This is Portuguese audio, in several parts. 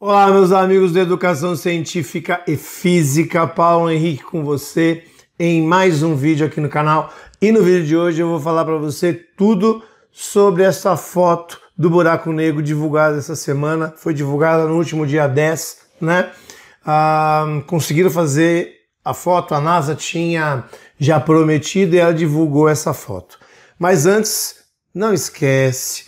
Olá, meus amigos da Educação Científica e Física, Paulo Henrique com você em mais um vídeo aqui no canal. E no vídeo de hoje eu vou falar para você tudo sobre essa foto do buraco negro divulgada essa semana. Foi divulgada no último dia 10, né? Ah, conseguiram fazer a foto, a NASA tinha já prometido e ela divulgou essa foto. Mas antes, não esquece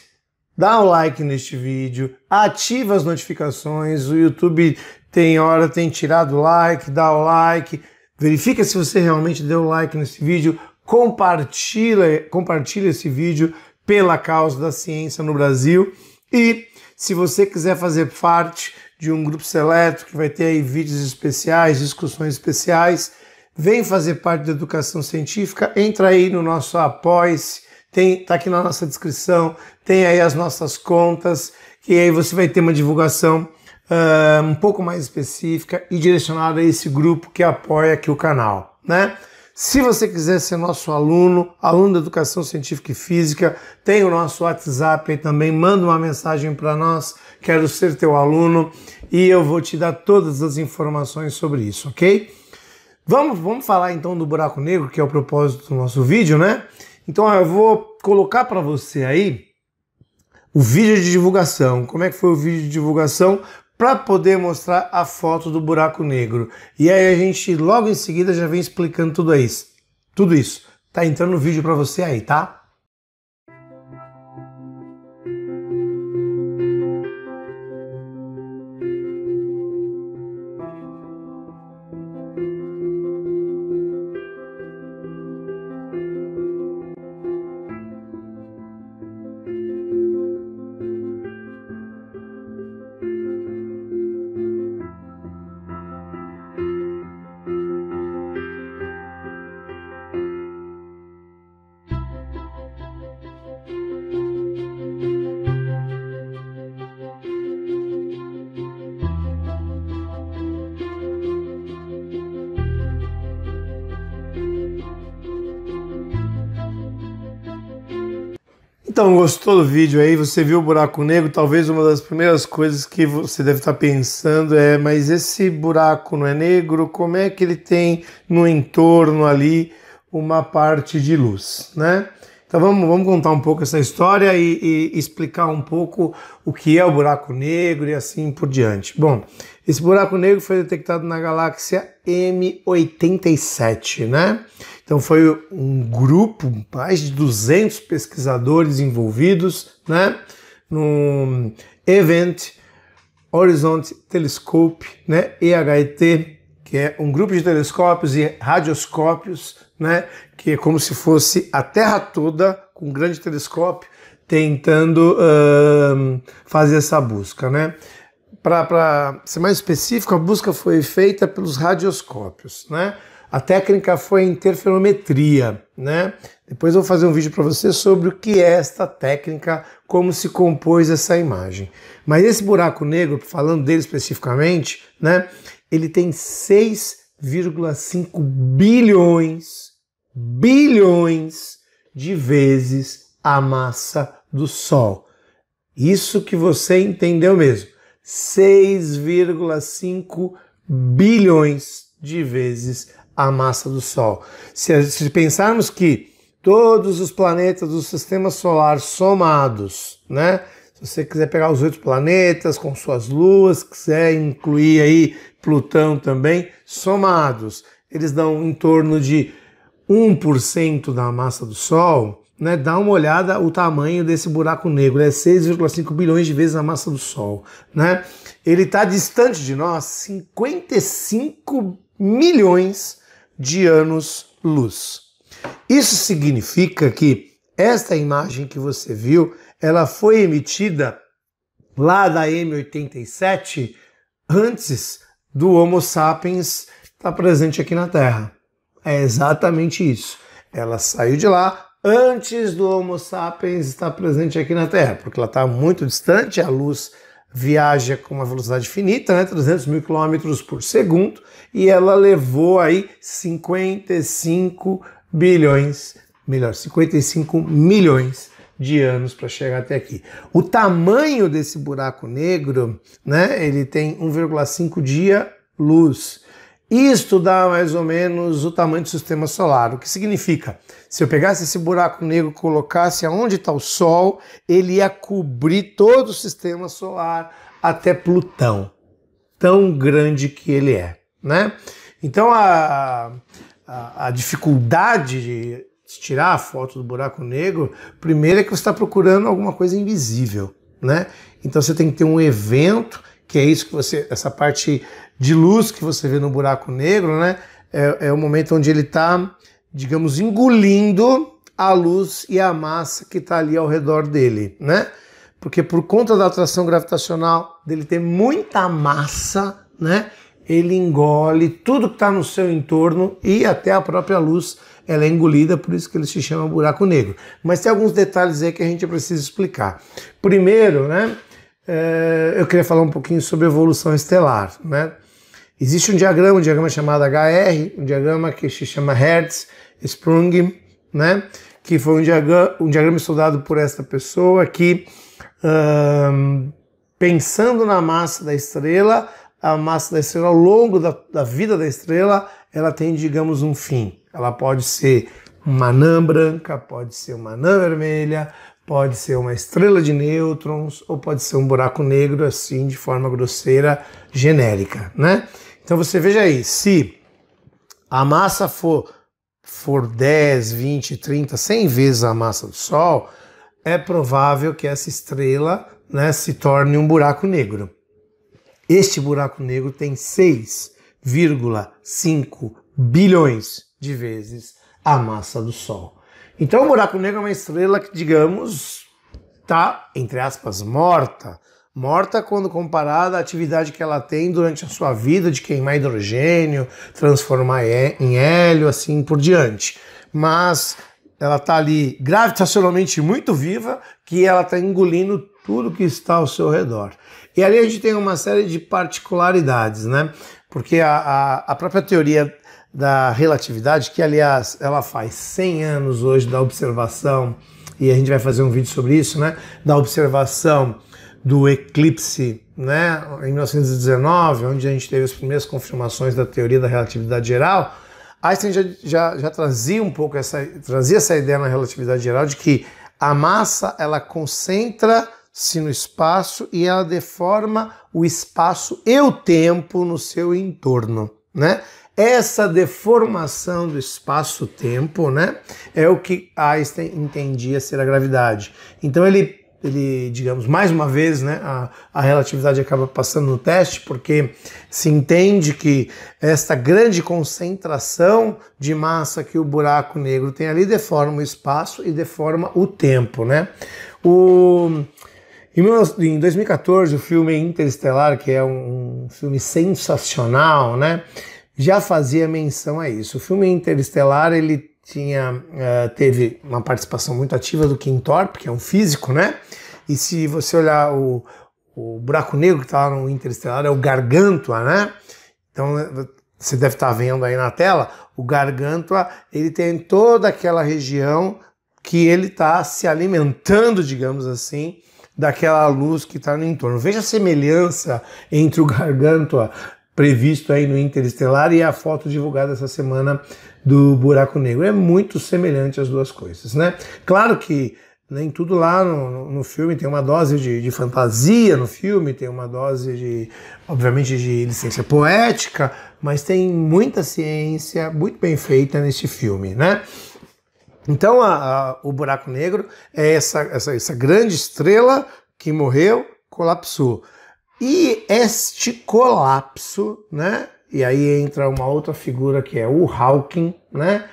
dá um like neste vídeo, ativa as notificações, o YouTube tem hora, tem tirado like, dá o like, verifica se você realmente deu like nesse vídeo, compartilha, compartilha esse vídeo pela causa da ciência no Brasil e se você quiser fazer parte de um grupo seleto que vai ter aí vídeos especiais, discussões especiais, vem fazer parte da educação científica, entra aí no nosso apoia-se tem tá aqui na nossa descrição, tem aí as nossas contas, que aí você vai ter uma divulgação uh, um pouco mais específica e direcionada a esse grupo que apoia aqui o canal, né? Se você quiser ser nosso aluno, aluno da Educação Científica e Física, tem o nosso WhatsApp aí também, manda uma mensagem para nós, quero ser teu aluno e eu vou te dar todas as informações sobre isso, ok? Vamos, vamos falar então do buraco negro, que é o propósito do nosso vídeo, né? Então eu vou colocar para você aí o vídeo de divulgação. Como é que foi o vídeo de divulgação? para poder mostrar a foto do buraco negro. E aí a gente logo em seguida já vem explicando tudo isso. Tudo isso. Tá entrando no vídeo para você aí, tá? Então, gostou do vídeo aí? Você viu o buraco negro? Talvez uma das primeiras coisas que você deve estar pensando é: mas esse buraco não é negro? Como é que ele tem no entorno ali uma parte de luz, né? Então vamos, vamos contar um pouco essa história e, e explicar um pouco o que é o buraco negro e assim por diante. Bom, esse buraco negro foi detectado na galáxia M87, né? Então foi um grupo, mais de 200 pesquisadores envolvidos, né? No Event Horizon Telescope, né? EHT que é um grupo de telescópios e radioscópios, né, que é como se fosse a Terra toda com um grande telescópio tentando uh, fazer essa busca, né? Para ser mais específico, a busca foi feita pelos radioscópios, né? A técnica foi a interferometria, né? Depois eu vou fazer um vídeo para você sobre o que é esta técnica, como se compôs essa imagem. Mas esse buraco negro, falando dele especificamente, né? ele tem 6,5 bilhões, bilhões de vezes a massa do Sol. Isso que você entendeu mesmo. 6,5 bilhões de vezes a massa do Sol. Se, se pensarmos que todos os planetas do sistema solar somados, né? Se você quiser pegar os oito planetas com suas luas, quiser incluir aí Plutão também, somados, eles dão em torno de 1% da massa do Sol, né, dá uma olhada o tamanho desse buraco negro, é 6,5 bilhões de vezes a massa do Sol. Né? Ele está distante de nós 55 milhões de anos-luz. Isso significa que esta imagem que você viu ela foi emitida lá da M87 antes do Homo sapiens estar presente aqui na Terra. É exatamente isso. Ela saiu de lá antes do Homo sapiens estar presente aqui na Terra, porque ela está muito distante, a luz viaja com uma velocidade finita, né, 300 mil quilômetros por segundo, e ela levou aí 55 bilhões, melhor, 55 milhões de anos para chegar até aqui. O tamanho desse buraco negro, né, ele tem 1,5 dia luz. Isto dá mais ou menos o tamanho do sistema solar. O que significa? Se eu pegasse esse buraco negro, colocasse aonde está o Sol, ele ia cobrir todo o sistema solar até Plutão. Tão grande que ele é, né? Então a, a, a dificuldade de se tirar a foto do buraco negro, primeiro é que você está procurando alguma coisa invisível, né? Então você tem que ter um evento, que é isso que você, essa parte de luz que você vê no buraco negro, né? É, é o momento onde ele está, digamos, engolindo a luz e a massa que está ali ao redor dele, né? Porque por conta da atração gravitacional dele ter muita massa, né? Ele engole tudo que está no seu entorno e até a própria luz ela é engolida, por isso que ele se chama buraco negro. Mas tem alguns detalhes aí que a gente precisa explicar. Primeiro, né, é, eu queria falar um pouquinho sobre evolução estelar. Né? Existe um diagrama, um diagrama chamado HR, um diagrama que se chama Hertz-Sprung, né? que foi um diagrama, um diagrama estudado por esta pessoa que, hum, pensando na massa da estrela, a massa da estrela ao longo da, da vida da estrela ela tem, digamos, um fim. Ela pode ser uma anã branca, pode ser uma anã vermelha, pode ser uma estrela de nêutrons ou pode ser um buraco negro, assim, de forma grosseira, genérica, né? Então você veja aí, se a massa for, for 10, 20, 30, 100 vezes a massa do Sol, é provável que essa estrela né, se torne um buraco negro. Este buraco negro tem seis 1,5 bilhões de vezes a massa do Sol. Então, o buraco negro é uma estrela que, digamos, está, entre aspas, morta. Morta quando comparada à atividade que ela tem durante a sua vida de queimar hidrogênio, transformar é, em hélio, assim por diante. Mas ela está ali gravitacionalmente muito viva, que ela está engolindo tudo que está ao seu redor. E ali a gente tem uma série de particularidades, né? porque a, a, a, própria teoria da relatividade, que aliás ela faz 100 anos hoje da observação, e a gente vai fazer um vídeo sobre isso, né? Da observação do eclipse, né? Em 1919, onde a gente teve as primeiras confirmações da teoria da relatividade geral, Einstein já, já, já trazia um pouco essa, trazia essa ideia na relatividade geral de que a massa ela concentra se no espaço e ela deforma o espaço e o tempo no seu entorno, né? Essa deformação do espaço-tempo, né, é o que Einstein entendia ser a gravidade. Então ele ele, digamos, mais uma vez, né, a, a, relatividade acaba passando no teste, porque se entende que esta grande concentração de massa que o buraco negro tem ali deforma o espaço e deforma o tempo, né? O, em 2014, o filme Interestelar, que é um, filme sensacional, né, já fazia menção a isso. O filme Interestelar ele tinha, uh, teve uma participação muito ativa do Kim Thorpe, que é um físico, né? E se você olhar o, o buraco negro que está no Interestelar é o Gargantua, né? Então você deve estar tá vendo aí na tela, o Gargantua ele tem toda aquela região que ele está se alimentando, digamos assim, daquela luz que está no entorno. Veja a semelhança entre o Gargantua previsto aí no Interestelar e a foto divulgada essa semana do buraco negro. É muito semelhante as duas coisas, né? Claro que nem tudo lá no, no filme tem uma dose de, de, fantasia no filme, tem uma dose de, obviamente, de licença poética, mas tem muita ciência muito bem feita nesse filme, né? Então a, a, o buraco negro é essa, essa, essa grande estrela que morreu, colapsou. E este colapso, né? E aí entra uma outra figura que é o Hawking, né?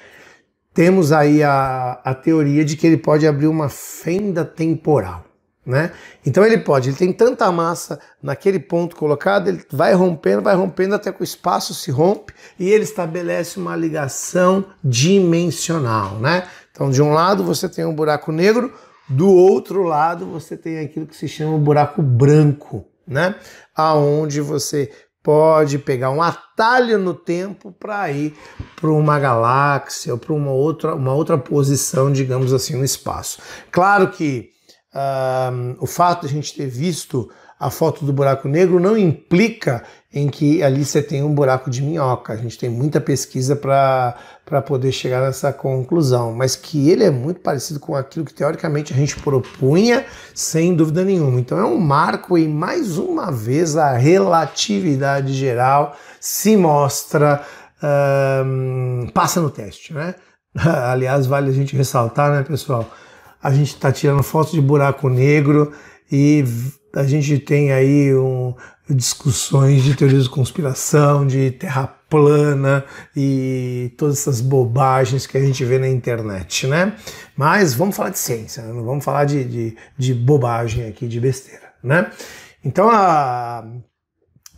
Temos aí a, a teoria de que ele pode abrir uma fenda temporal, né? Então ele pode, ele tem tanta massa naquele ponto colocado, ele vai rompendo, vai rompendo até que o espaço se rompe e ele estabelece uma ligação dimensional, né? Então, de um lado você tem um buraco negro, do outro lado você tem aquilo que se chama buraco branco, né? Aonde você pode pegar um atalho no tempo para ir para uma galáxia ou para uma outra, uma outra posição, digamos assim, no espaço. Claro que uh, o fato de a gente ter visto a foto do buraco negro não implica em que ali você tem um buraco de minhoca. A gente tem muita pesquisa para poder chegar nessa conclusão, mas que ele é muito parecido com aquilo que teoricamente a gente propunha, sem dúvida nenhuma. Então é um marco e mais uma vez a relatividade geral se mostra passa no teste, né? Aliás, vale a gente ressaltar, né, pessoal? A gente está tirando foto de buraco negro e a gente tem aí um, discussões de teorias de conspiração, de terra plana e todas essas bobagens que a gente vê na internet, né? Mas vamos falar de ciência, né? não vamos falar de, de, de bobagem aqui, de besteira, né? Então a,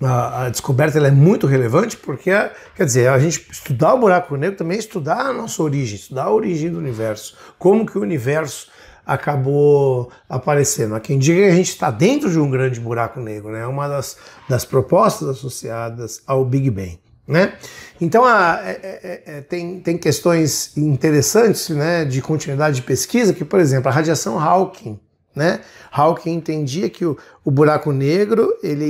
a, a descoberta é muito relevante porque, quer dizer, a gente estudar o buraco negro também é estudar a nossa origem, estudar a origem do universo, como que o universo acabou aparecendo. Há quem diga que a gente está dentro de um grande buraco negro, né? É uma das, das propostas associadas ao Big Bang. Né? Então a, é é, é, é, tem, tem questões interessantes né, de continuidade de pesquisa, que, por exemplo, a radiação Hawking. Né? Hawking entendia que o, o buraco negro ele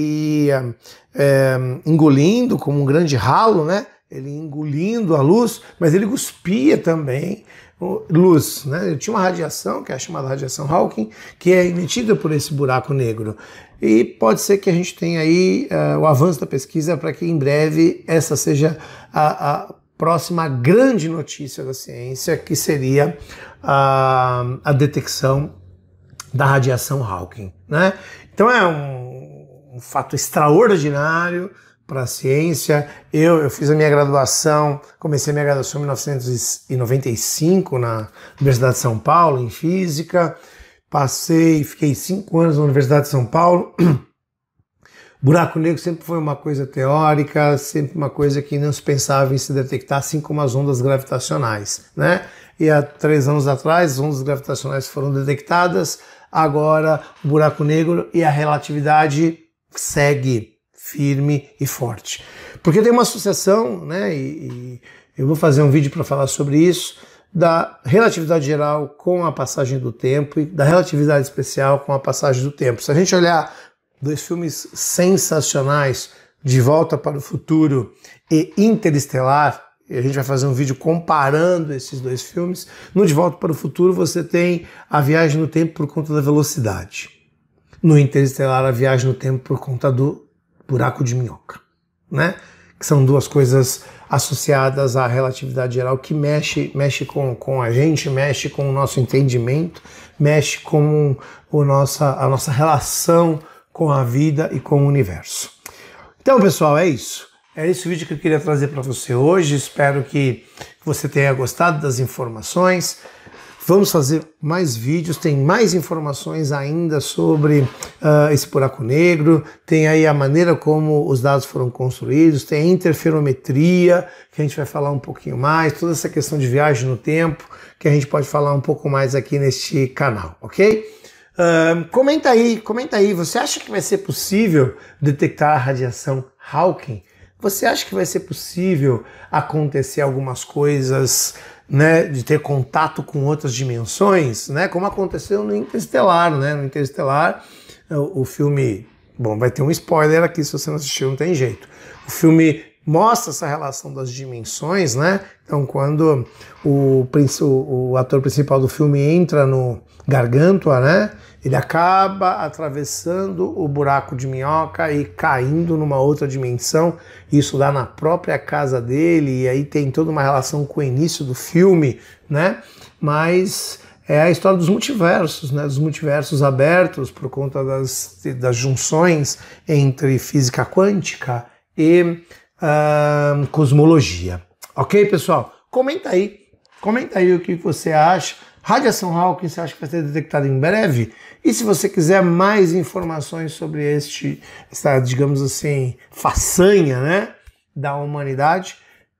ia é, engolindo como um grande ralo né, ele engolindo a luz, mas ele cuspia também luz. Né? Ele tinha uma radiação, que é a chamada radiação Hawking, que é emitida por esse buraco negro. E pode ser que a gente tenha aí uh, o avanço da pesquisa para que em breve essa seja a, a, próxima grande notícia da ciência, que seria a, a detecção da radiação Hawking. Né? Então é um, um fato extraordinário para a ciência. Eu, eu fiz a minha graduação, comecei a minha graduação em 1995 na Universidade de São Paulo, em Física. Passei, fiquei cinco anos na Universidade de São Paulo. Buraco negro sempre foi uma coisa teórica, sempre uma coisa que não se pensava em se detectar, assim como as ondas gravitacionais, né? E há três anos atrás, as ondas gravitacionais foram detectadas, agora o buraco negro e a relatividade segue firme e forte. Porque tem uma associação, né, e, e eu vou fazer um vídeo para falar sobre isso, da relatividade geral com a passagem do tempo e da relatividade especial com a passagem do tempo. Se a gente olhar dois filmes sensacionais, De Volta para o Futuro e Interestelar, e a gente vai fazer um vídeo comparando esses dois filmes. No De Volta para o Futuro você tem a viagem no tempo por conta da velocidade. No Interestelar a viagem no tempo por conta do buraco de minhoca, né? Que são duas coisas associadas à relatividade geral que mexe, mexe com, com a gente, mexe com o nosso entendimento, mexe com o nossa, a nossa relação com a vida e com o universo. Então, pessoal, é isso. É esse o vídeo que eu queria trazer para você hoje. Espero que você tenha gostado das informações. Vamos fazer mais vídeos, tem mais informações ainda sobre uh, esse buraco negro, tem aí a maneira como os dados foram construídos, tem a interferometria, que a gente vai falar um pouquinho mais, toda essa questão de viagem no tempo, que a gente pode falar um pouco mais aqui neste canal, ok? Uh, comenta aí, comenta aí, você acha que vai ser possível detectar a radiação Hawking? Você acha que vai ser possível acontecer algumas coisas né, de ter contato com outras dimensões, né, como aconteceu no Interestelar, né? No Interestelar, o, o filme, bom, vai ter um spoiler aqui se você não assistiu, não tem jeito. O filme mostra essa relação das dimensões, né? Então, quando o, o ator principal do filme entra no, gargântua, né? Ele acaba atravessando o buraco de minhoca e caindo numa outra dimensão. Isso lá na própria casa dele, e aí tem toda uma relação com o início do filme, né? Mas é a história dos multiversos, né? Dos multiversos abertos por conta das, das junções entre física quântica e uh, cosmologia. Ok, pessoal? Comenta aí, comenta aí o que você acha Radiação Hawking você acha que vai ser detectada em breve? E se você quiser mais informações sobre este, esta, digamos assim, façanha né, da humanidade,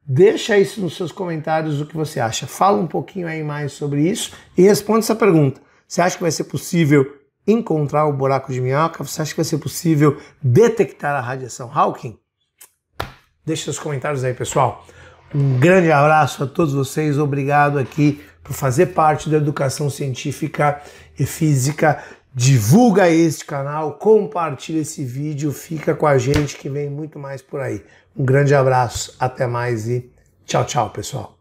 deixa isso nos seus comentários o que você acha. Fala um pouquinho aí mais sobre isso e responde essa pergunta. Você acha que vai ser possível encontrar o buraco de minhoca? Você acha que vai ser possível detectar a radiação Hawking? Deixe seus comentários aí, pessoal. Um grande abraço a todos vocês. Obrigado aqui por fazer parte da educação científica e física. Divulga este canal, compartilha esse vídeo, fica com a gente que vem muito mais por aí. Um grande abraço, até mais e tchau, tchau, pessoal.